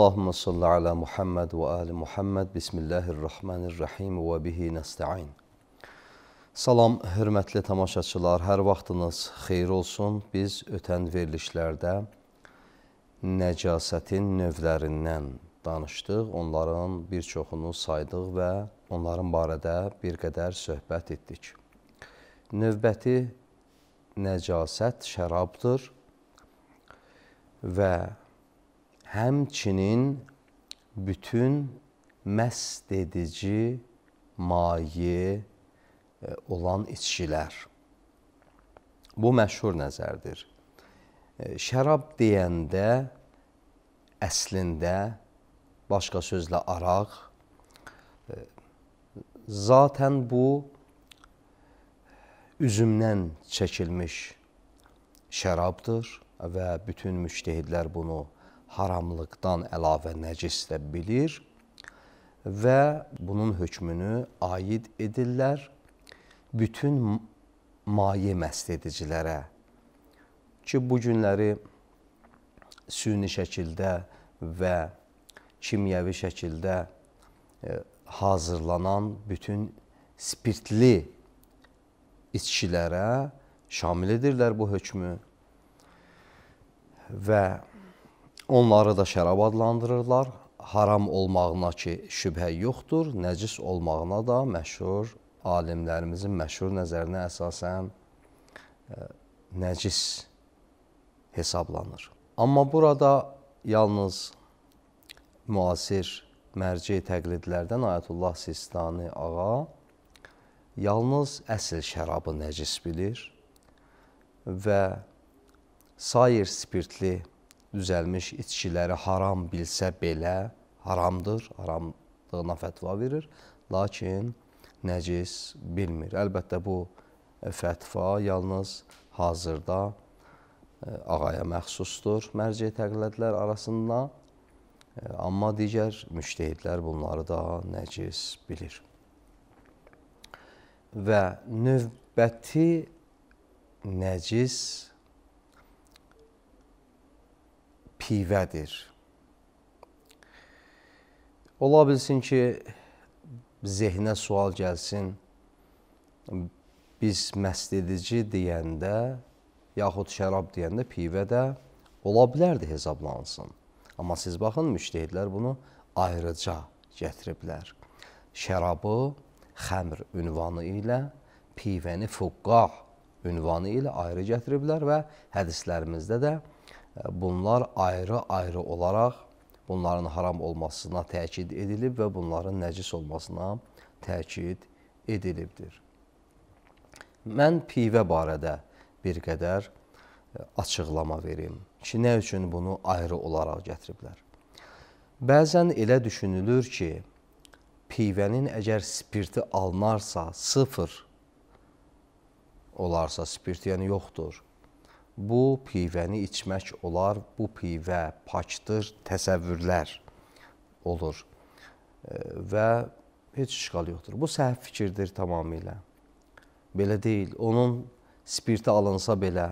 Allahumma salli ala Muhammed ve ali Muhammed. Bismillahirrahmanirrahim və bihi nesta'in. Salam, hörmətli tamaşaçılar, hər vaxtınız xeyir olsun. Biz ötən verilişlərdə nəcasətin növlərindən danışdıq. Onların bir çoxunu saydıq və onların barədə bir qədər söhbət etdik. Növbəti nəcasət şərabdır və həmçinin bütün məst edici maye e, olan içkilər. Bu məşhur nəzərdir. E, şərab deyəndə əslində başqa sözlə araq e, zaten bu üzümdən çəkilmiş şərabdır və bütün müştehidlər bunu haramlıqdan əlavə nəcis də bilir və bunun hökmünü aid edirlər bütün maye məst edicilərə ki, bu günləri süni şəkildə və kimyəvi şəkildə e, hazırlanan bütün spirtli içkilərə şamil edirlər bu hökmü və Onları da şərab adlandırırlar. Haram olmağına ki, şübhə yoxdur, nəcis olmağına da məşhur alimlərimizin məşhur nəzərinə əsasən ə, e, nəcis hesablanır. Amma burada yalnız müasir mərci təqlidlərdən Ayətullah Sistani ağa yalnız əsl şərabı nəcis bilir və sair spirtli düzəlmiş içkiləri haram bilsə belə haramdır, haramlığına fətva verir, lakin nəcis bilmir. Əlbəttə bu fətva yalnız hazırda e, ağaya məxsusdur mərci təqlidlər arasında. E, amma digər müştehidlər bunları da nəcis bilir. Və növbəti nəcis şivədir. Ola bilsin ki, zehnə sual gəlsin, biz məslidici deyəndə, yaxud şərab deyəndə pivə də ola bilərdi hesablansın. Amma siz baxın, müştəhidlər bunu ayrıca gətiriblər. Şərabı xəmr ünvanı ilə, pivəni fuqqah ünvanı ilə ayrı gətiriblər və hədislərimizdə də bunlar ayrı-ayrı olaraq bunların haram olmasına təkid edilib və bunların nəcis olmasına təkid edilibdir. Mən pivə barədə bir qədər e, açıqlama verim ki, nə üçün bunu ayrı olaraq gətiriblər. Bəzən elə düşünülür ki, pivənin əgər spirti alınarsa, sıfır olarsa, spirt yəni yoxdur, bu pivəni içmək olar, bu pivə pakdır təsəvvürlər olur e, və heç işğal yoxdur. Bu səhv fikirdir tamamilə. Belə deyil. Onun spirti alınsa belə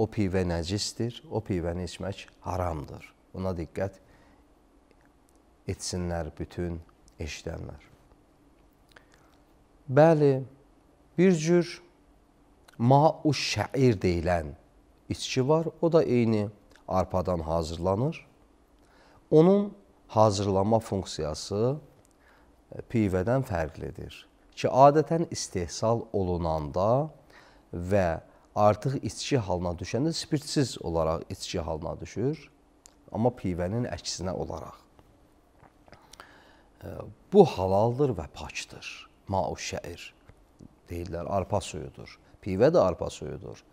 o pivə nəcisdir, o pivəni içmək haramdır. Buna diqqət etsinlər bütün eşidənlər. Bəli, bir cür ma'u şəir deyilən içki var, o da eyni arpadan hazırlanır. Onun hazırlanma funksiyası e, pivədən fərqlidir ki, adətən istehsal olunanda və artıq içki halına düşəndə spirtsiz olaraq içki halına düşür, amma pivənin əksinə olaraq. E, bu halaldır və pakdır. Mau şəir deyirlər, arpa suyudur. Pivə də arpa suyudur.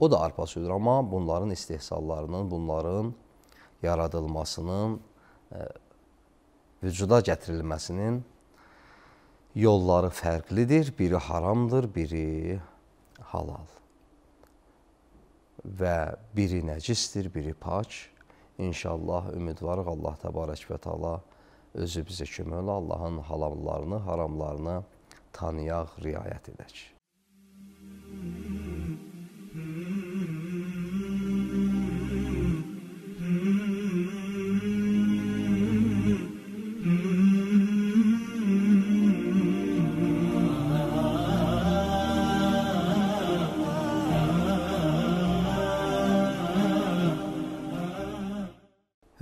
O da arpa sürür, amma bunların istehsallarının, bunların yaradılmasının, e, vücuda gətirilməsinin yolları fərqlidir. Biri haramdır, biri halal. Və biri nəcisdir, biri pak. İnşallah ümidvarıq Allah təbarək və təala özü bizə kömək ola, Allahın halallarını, haramlarını tanıyaq, riayət edək. Müzik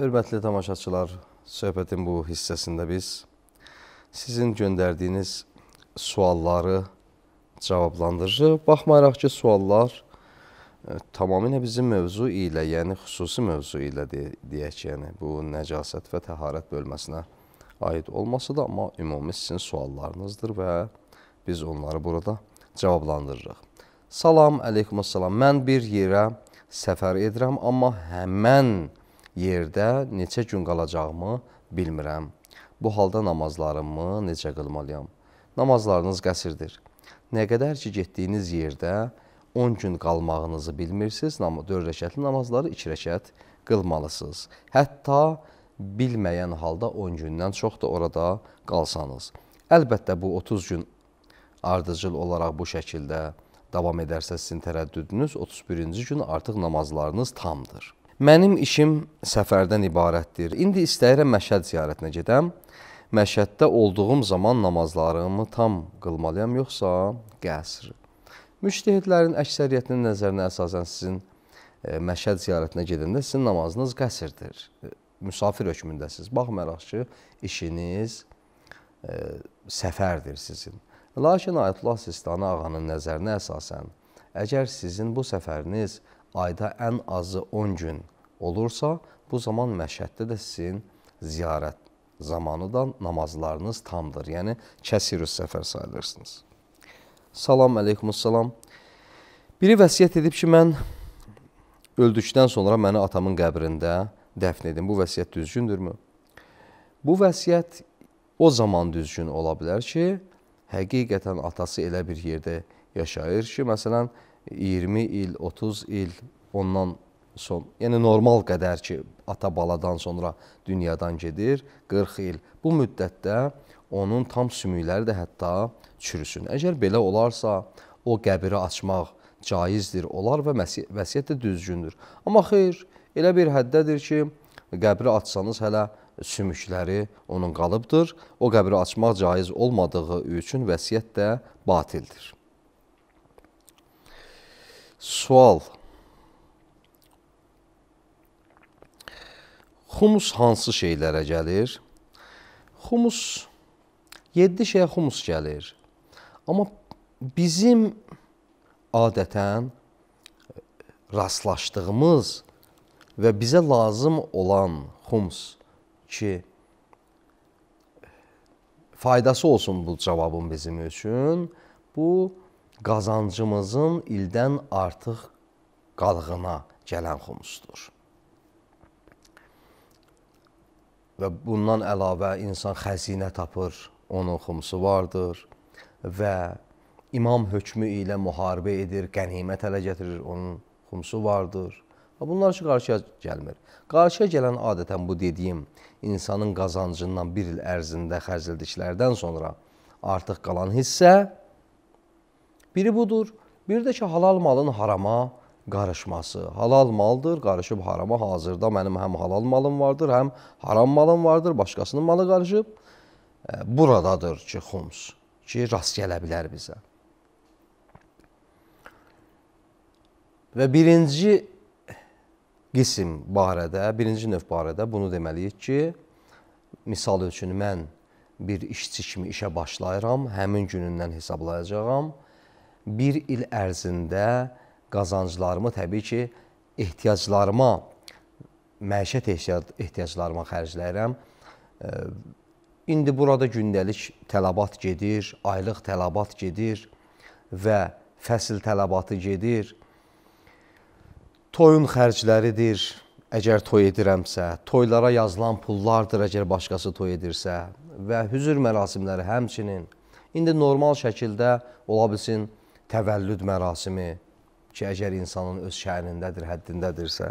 Hörmətli tamaşaçılar, söhbətin bu hissəsində biz sizin göndərdiyiniz sualları cavablandırırıq. Baxmayaraq ki, suallar ə, e, tamamilə bizim mövzu ilə, yəni xüsusi mövzu ilə deyə, deyək, yəni bu nəcasət və təharət bölməsinə aid olması da, amma ümumi sizin suallarınızdır və biz onları burada cavablandırırıq. Salam, əleykum əssalam. Mən bir yerə səfər edirəm, amma həmən yerdə neçə gün qalacağımı bilmirəm. Bu halda namazlarımı necə qılmalıyam? Namazlarınız qəsirdir. Nə qədər ki getdiyiniz yerdə 10 gün qalmağınızı bilmirsiniz, 4 rəkətli namazları 2 rəkət qılmalısınız. Hətta bilməyən halda 10 gündən çox da orada qalsanız. Əlbəttə bu 30 gün ardıcıl olaraq bu şəkildə davam edərsə sizin tərəddüdünüz 31-ci gün artıq namazlarınız tamdır. Mənim işim səfərdən ibarətdir. İndi istəyirəm Məşəd ziyarətinə gedəm. Məşəddə olduğum zaman namazlarımı tam qılmalıyam, yoxsa qəsr? Müştehidlərin əksəriyyətinin nəzərinə əsasən sizin e, Məşəd ziyarətinə gedəndə sizin namazınız qəsrdir. E, Müsafir hökmündəsiniz. Baxmayaraq ki, işiniz e, səfərdir sizin. Lakin Ayətullah Sistani ağanın nəzərinə əsasən, əgər sizin bu səfəriniz qəsrdir, ayda ən azı 10 gün olursa, bu zaman məşhəddə də sizin ziyarət zamanı da namazlarınız tamdır. Yəni kəsirüs səfər sayılırsınız. Salam əleykumussalam. Biri vəsiyyət edib ki, mən öldükdən sonra məni atamın qəbrində dəfn edin. Bu vəsiyyət düzgündürmü? Bu vəsiyyət o zaman düzgün ola bilər ki, həqiqətən atası elə bir yerdə yaşayır ki, məsələn, 20 il, 30 il ondan son, yəni normal qədər ki, ata-baladan sonra dünyadan gedir, 40 il. Bu müddətdə onun tam sümükləri də hətta çürüsün. Əgər belə olarsa, o qəbiri açmaq caizdir, olar və vəsiyyət də düzgündür. Amma xeyr, elə bir həddədir ki, qəbri açsanız hələ sümükləri onun qalıbdır. O qəbri açmaq caiz olmadığı üçün vəsiyyət də batildir. Sual Xumus hansı şeylərə gəlir? Xumus 7 şeyə xumus gəlir. Amma bizim adətən e, rastlaşdığımız və bizə lazım olan xumus ki e, faydası olsun bu cavabın bizim üçün bu qazancımızın ildən artıq qalığına gələn xumusdur. Və bundan əlavə insan xəzinə tapır, onun xumusu vardır və imam hökmü ilə müharibə edir, qənimət ələ gətirir, onun xumusu vardır. Və bunlar üçün qarşıya gəlmir. Qarşıya gələn adətən bu dediyim insanın qazancından bir il ərzində xərclədiklərdən sonra artıq qalan hissə Biri budur, bir də ki, halal malın harama qarışması. Halal maldır, qarışıb harama hazırda mənim həm halal malım vardır, həm haram malım vardır, başqasının malı qarışıb. E, buradadır ki, xums, ki, rast gələ bilər bizə. Və birinci qisim barədə, birinci növ barədə bunu deməliyik ki, misal üçün mən bir işçi kimi işə başlayıram, həmin günündən hesablayacağam və bir il ərzində qazanclarımı təbii ki, ehtiyaclarıma, məişət ehtiyaclarıma xərcləyirəm. İndi burada gündəlik tələbat gedir, aylıq tələbat gedir və fəsil tələbatı gedir. Toyun xərcləridir, əgər toy edirəmsə, toylara yazılan pullardır əgər başqası toy edirsə və hüzür mərasimləri həmçinin indi normal şəkildə ola bilsin təvəllüd mərasimi ki, əgər insanın öz şəhərindədir, həddindədirsə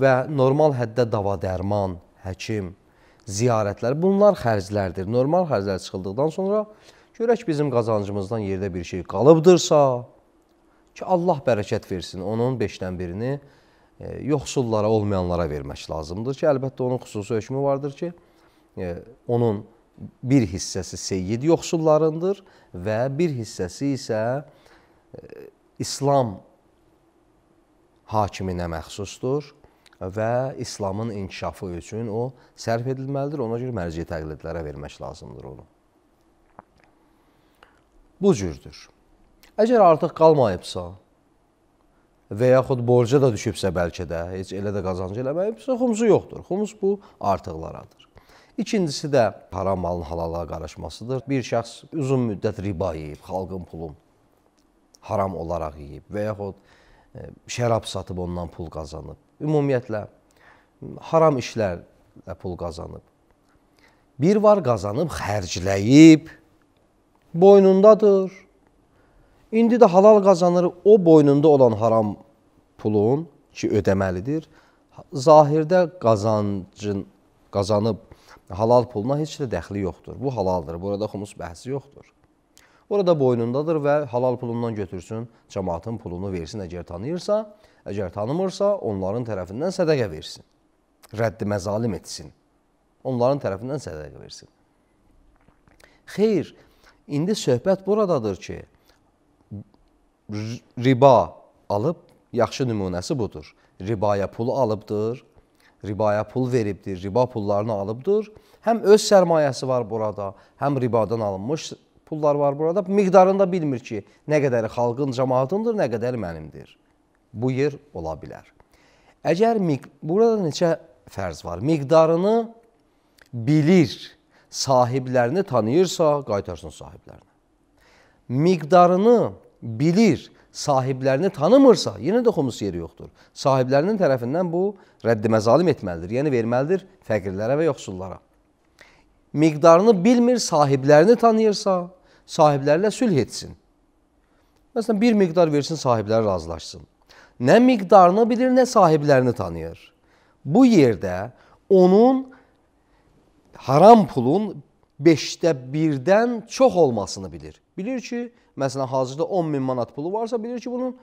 və normal həddə dava dərman, həkim, ziyarətlər bunlar xərclərdir. Normal xərclər çıxıldıqdan sonra görək bizim qazancımızdan yerdə bir şey qalıbdırsa ki, Allah bərəkət versin. Onun 5-dən birini e, yoxsullara, olmayanlara vermək lazımdır ki, əlbəttə onun xüsusi hökmü vardır ki, e, onun bir hissəsi seyyid yoxsullarındır və bir hissəsi isə e, İslam hakiminə məxsusdur və İslamın inkişafı üçün o sərf edilməlidir. Ona görə mərci təqlidlərə vermək lazımdır onu. Bu cürdür. Əgər artıq qalmayıbsa və yaxud borca da düşübsə bəlkə də, heç elə də qazancı eləməyibsə, xumsu yoxdur. Xumus bu artıqlaradır. İkincisi də haram malın halala qarışmasıdır. Bir şəxs uzun müddət riba yeyib, xalqın pulunu haram olaraq yeyib və yaxud e, şərab satıb ondan pul qazanıb. Ümumiyyətlə haram işlərlə pul qazanıb. Bir var qazanıb, xərcləyib, boynundadır. İndi də halal qazanır, o boynunda olan haram pulun ki ödəməlidir. Zahirdə qazancın qazanıb halal puluna heç də dəxli yoxdur. Bu halaldır. Burada xumus bəhsi yoxdur. Orada boynundadır və halal pulundan götürsün, cəmaatın pulunu versin əgər tanıyırsa, əgər tanımırsa, onların tərəfindən sədəqə versin. Rəddi məzalim etsin. Onların tərəfindən sədəqə versin. Xeyr, indi söhbət buradadır ki, riba alıb, yaxşı nümunəsi budur. Ribaya pul alıbdır, ribaya pul veribdir, riba pullarını alıbdır. Həm öz sərmayəsi var burada, həm ribadan alınmış pullar var burada. Miqdarında bilmir ki, nə qədəri xalqın cəmaatındır, nə qədəri mənimdir. Bu yer ola bilər. Əgər burada neçə fərz var? Miqdarını bilir, sahiblərini tanıyırsa, qaytarsın sahiblərinə. Miqdarını bilir, sahiblərini tanımırsa, yenə də xumus yeri yoxdur. Sahiblərinin tərəfindən bu rədd məzalim etməlidir. Yəni verməlidir fəqirlərə və yoxsullara. Miqdarını bilmir, sahiblərini tanıyırsa, sahiblərlə sülh etsin. Məsələn, bir miqdar versin, sahibləri razılaşsın. Nə miqdarını bilir, nə sahiblərini tanıyır. Bu yerdə onun haram pulun 5-də 1-dən çox olmasını bilir. Bilir ki, Məsələn, hazırda 10 min manat pulu varsa, bilir ki, bunun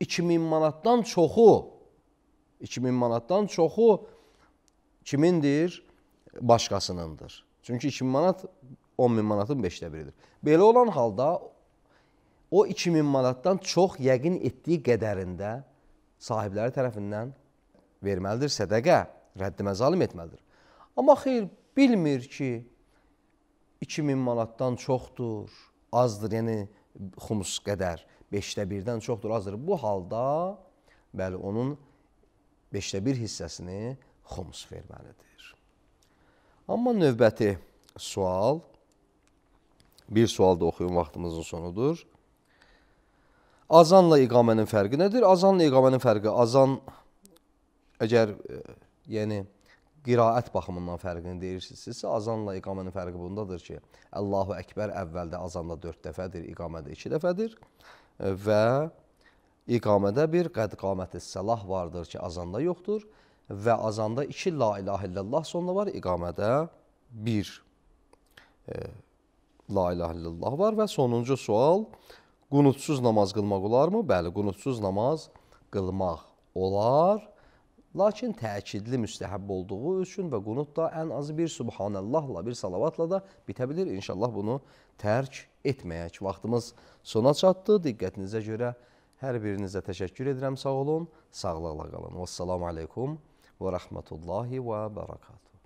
2000 manatdan çoxu 2000 manatdan çoxu kimindir? Başqasınındır. Çünki 2000 manat 10 bin manatın 5də biridir. Belə olan halda o 2000 manatdan çox yəqin etdiyi qədərində sahibləri tərəfindən verməlidir sədaqə, rəddimə zalim etməlidir. Amma xeyr, bilmir ki 2000 manatdan çoxdur azdır, yəni xums qədər 5də 1-dən çoxdur, azdır. Bu halda bəli onun 5də 1 hissəsini xums verməlidir. Amma növbəti sual bir sual da oxuyun vaxtımızın sonudur. Azanla iqamənin fərqi nədir? Azanla iqamənin fərqi azan əgər e, yəni qiraət baxımından fərqini deyirsinizsə, azanla iqamenin fərqi bundadır ki, Allahu Əkbər əvvəldə azanda 4 dəfədir, iqamədə 2 dəfədir e, və iqamədə bir qəd qaməti səlah vardır ki, azanda yoxdur və azanda 2 la ilahe illallah sonda var, iqamədə 1 e, la ilahe illallah var və sonuncu sual qunutsuz namaz qılmaq olarmı? Bəli, qunutsuz namaz qılmaq olar Lakin təkidli müstəhəbb olduğu üçün və qunut da ən azı bir subhanəllahla, bir salavatla da bitə bilir. İnşallah bunu tərk etməyək. Vaxtımız sona çatdı. Diqqətinizə görə hər birinizə təşəkkür edirəm. Sağ olun, sağlıqla qalın. Vəssalamu aleykum və rəhmətullahi və bərəkatuhu.